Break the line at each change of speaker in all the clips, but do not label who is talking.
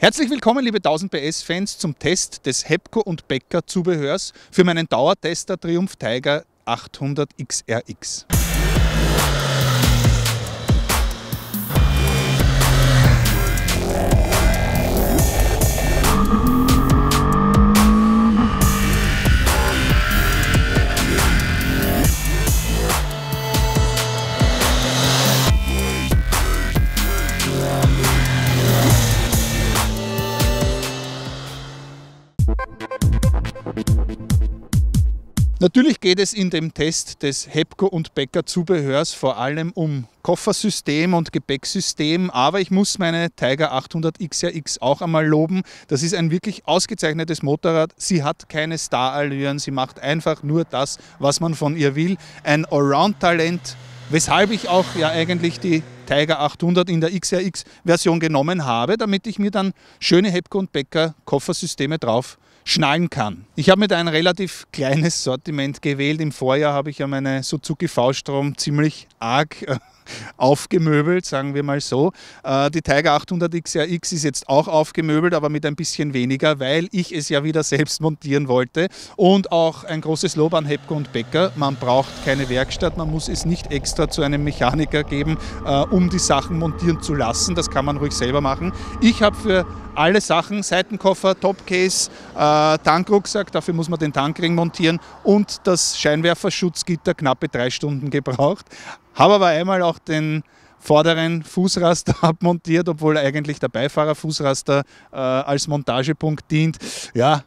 Herzlich willkommen, liebe 1000 PS-Fans, zum Test des Hepco und Becker Zubehörs für meinen Dauertester Triumph Tiger 800 XRX. Natürlich geht es in dem Test des Hepco und Becker Zubehörs vor allem um Koffersystem und Gepäcksystem, aber ich muss meine Tiger 800 XRX auch einmal loben. Das ist ein wirklich ausgezeichnetes Motorrad. Sie hat keine Starallüren, sie macht einfach nur das, was man von ihr will. Ein Allround-Talent, weshalb ich auch ja eigentlich die Tiger 800 in der XRX-Version genommen habe, damit ich mir dann schöne Hepco und Becker Koffersysteme drauf schnallen kann. Ich habe da ein relativ kleines Sortiment gewählt. Im Vorjahr habe ich ja meine Suzuki V-Strom ziemlich arg äh, aufgemöbelt, sagen wir mal so. Äh, die Tiger 800 XRX ist jetzt auch aufgemöbelt, aber mit ein bisschen weniger, weil ich es ja wieder selbst montieren wollte. Und auch ein großes Lob an Hepke und Becker. Man braucht keine Werkstatt, man muss es nicht extra zu einem Mechaniker geben, äh, um die Sachen montieren zu lassen. Das kann man ruhig selber machen. Ich habe für alle Sachen, Seitenkoffer, Topcase, äh, Tankrucksack, dafür muss man den Tankring montieren und das Scheinwerferschutzgitter knappe drei Stunden gebraucht. Habe aber einmal auch den vorderen Fußraster abmontiert, obwohl eigentlich der Beifahrerfußraster äh, als Montagepunkt dient. Ja,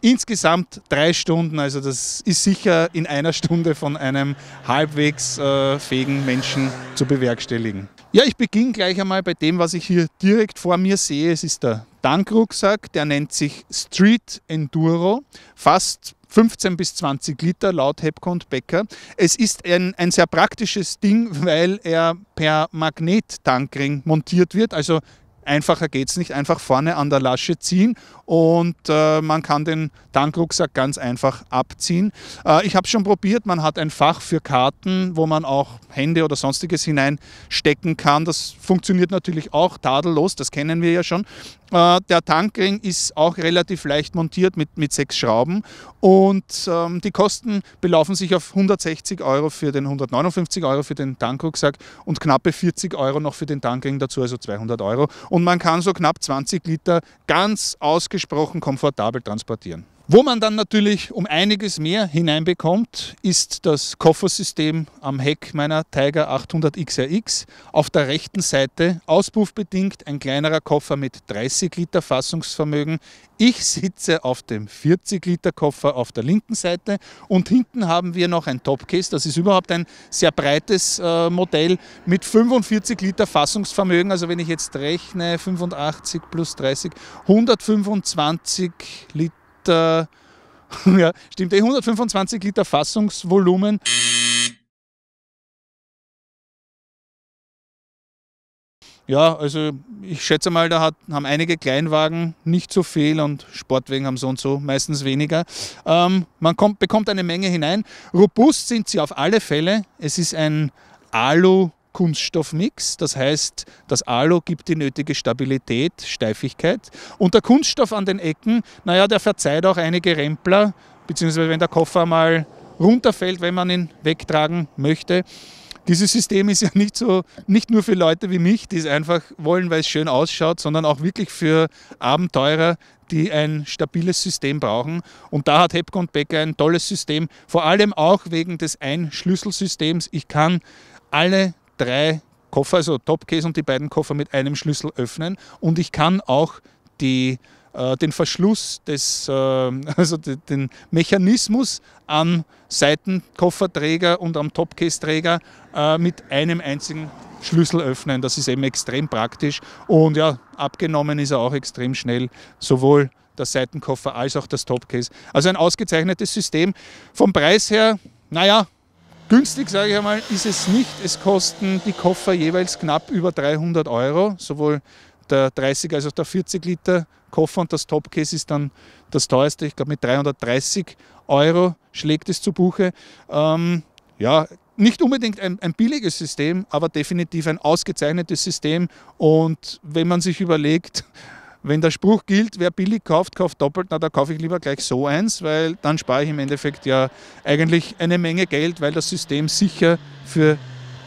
insgesamt drei Stunden, also das ist sicher in einer Stunde von einem halbwegs äh, fähigen Menschen zu bewerkstelligen. Ja, ich beginne gleich einmal bei dem, was ich hier direkt vor mir sehe. Es ist der Tankrucksack, der nennt sich Street Enduro, fast 15 bis 20 Liter laut Hepco und Becker. Es ist ein, ein sehr praktisches Ding, weil er per Magnet-Tankring montiert wird, also einfacher geht es nicht. Einfach vorne an der Lasche ziehen und äh, man kann den Tankrucksack ganz einfach abziehen. Äh, ich habe schon probiert, man hat ein Fach für Karten, wo man auch Hände oder sonstiges hineinstecken kann. Das funktioniert natürlich auch tadellos, das kennen wir ja schon. Äh, der Tankring ist auch relativ leicht montiert mit, mit sechs Schrauben und ähm, die Kosten belaufen sich auf 160 Euro für den 159 Euro für den Tankrucksack und knappe 40 Euro noch für den Tankring dazu, also 200 Euro. Und man kann so knapp 20 Liter ganz ausgesprochen komfortabel transportieren. Wo man dann natürlich um einiges mehr hineinbekommt, ist das Koffersystem am Heck meiner Tiger 800 XRX. Auf der rechten Seite auspuffbedingt ein kleinerer Koffer mit 30 Liter Fassungsvermögen. Ich sitze auf dem 40 Liter Koffer auf der linken Seite und hinten haben wir noch ein Topcase. Das ist überhaupt ein sehr breites äh, Modell mit 45 Liter Fassungsvermögen. Also wenn ich jetzt rechne, 85 plus 30, 125 Liter äh, Liter, ja, stimmt, eh 125 Liter Fassungsvolumen. Ja, also ich schätze mal, da hat, haben einige Kleinwagen nicht so viel und Sportwagen haben so und so meistens weniger. Ähm, man kommt, bekommt eine Menge hinein. Robust sind sie auf alle Fälle. Es ist ein Alu Kunststoffmix. Das heißt, das Alu gibt die nötige Stabilität, Steifigkeit. Und der Kunststoff an den Ecken, naja, der verzeiht auch einige Rempler, beziehungsweise wenn der Koffer mal runterfällt, wenn man ihn wegtragen möchte. Dieses System ist ja nicht so, nicht nur für Leute wie mich, die es einfach wollen, weil es schön ausschaut, sondern auch wirklich für Abenteurer, die ein stabiles System brauchen. Und da hat Hepco und Becker ein tolles System, vor allem auch wegen des Einschlüsselsystems. Ich kann alle drei Koffer, also Topcase und die beiden Koffer mit einem Schlüssel öffnen und ich kann auch die, äh, den Verschluss, des, äh, also de, den Mechanismus am Seitenkofferträger und am Topcase-Träger äh, mit einem einzigen Schlüssel öffnen. Das ist eben extrem praktisch und ja, abgenommen ist er auch extrem schnell, sowohl der Seitenkoffer als auch das Topcase. Also ein ausgezeichnetes System. Vom Preis her, naja, Günstig, sage ich einmal, ist es nicht. Es kosten die Koffer jeweils knapp über 300 Euro, sowohl der 30 als auch der 40 Liter Koffer und das Topcase ist dann das teuerste. Ich glaube, mit 330 Euro schlägt es zu Buche. Ähm, ja, nicht unbedingt ein, ein, billiges System, aber definitiv ein ausgezeichnetes System. Und wenn man sich überlegt, wenn der Spruch gilt, wer billig kauft, kauft doppelt, na, da kaufe ich lieber gleich so eins, weil dann spare ich im Endeffekt ja eigentlich eine Menge Geld, weil das System sicher für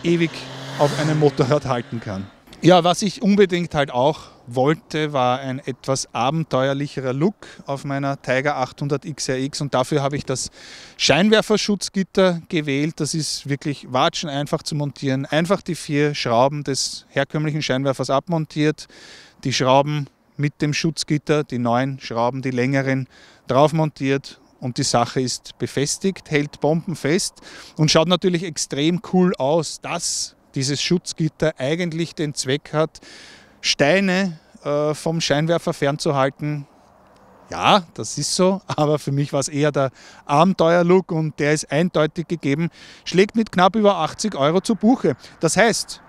ewig auf einem Motorrad halten kann. Ja, was ich unbedingt halt auch wollte, war ein etwas abenteuerlicherer Look auf meiner Tiger 800 XRX und dafür habe ich das Scheinwerferschutzgitter gewählt. Das ist wirklich watschen einfach zu montieren. Einfach die vier Schrauben des herkömmlichen Scheinwerfers abmontiert, die Schrauben mit dem Schutzgitter, die neuen Schrauben, die längeren, drauf montiert und die Sache ist befestigt, hält bombenfest und schaut natürlich extrem cool aus, dass dieses Schutzgitter eigentlich den Zweck hat, Steine äh, vom Scheinwerfer fernzuhalten. Ja, das ist so, aber für mich war es eher der Abenteuerlook und der ist eindeutig gegeben, schlägt mit knapp über 80 Euro zu Buche. Das heißt,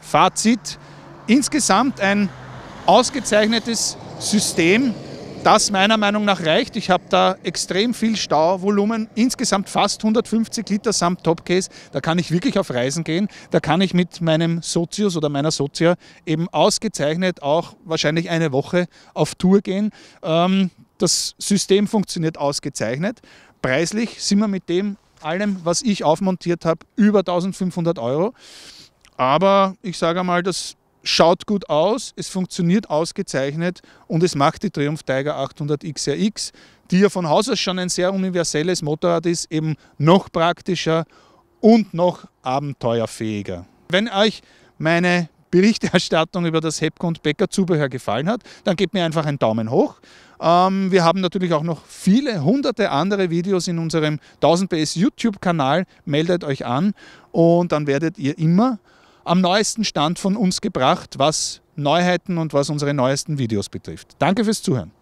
Fazit, insgesamt ein ausgezeichnetes System, das meiner Meinung nach reicht. Ich habe da extrem viel Stauvolumen, insgesamt fast 150 Liter samt Topcase. Da kann ich wirklich auf Reisen gehen. Da kann ich mit meinem Sozius oder meiner Sozia eben ausgezeichnet auch wahrscheinlich eine Woche auf Tour gehen. Ähm, das System funktioniert ausgezeichnet. Preislich sind wir mit dem allem, was ich aufmontiert habe, über 1500 Euro. Aber ich sage einmal, das schaut gut aus, es funktioniert ausgezeichnet und es macht die Triumph Tiger 800 XRX, die ja von Haus aus schon ein sehr universelles Motorrad ist, eben noch praktischer und noch abenteuerfähiger. Wenn euch meine Berichterstattung über das Hepco und Becker Zubehör gefallen hat, dann gebt mir einfach einen Daumen hoch. Ähm, wir haben natürlich auch noch viele hunderte andere Videos in unserem 1000 PS YouTube Kanal. Meldet euch an und dann werdet ihr immer am neuesten Stand von uns gebracht, was Neuheiten und was unsere neuesten Videos betrifft. Danke fürs Zuhören.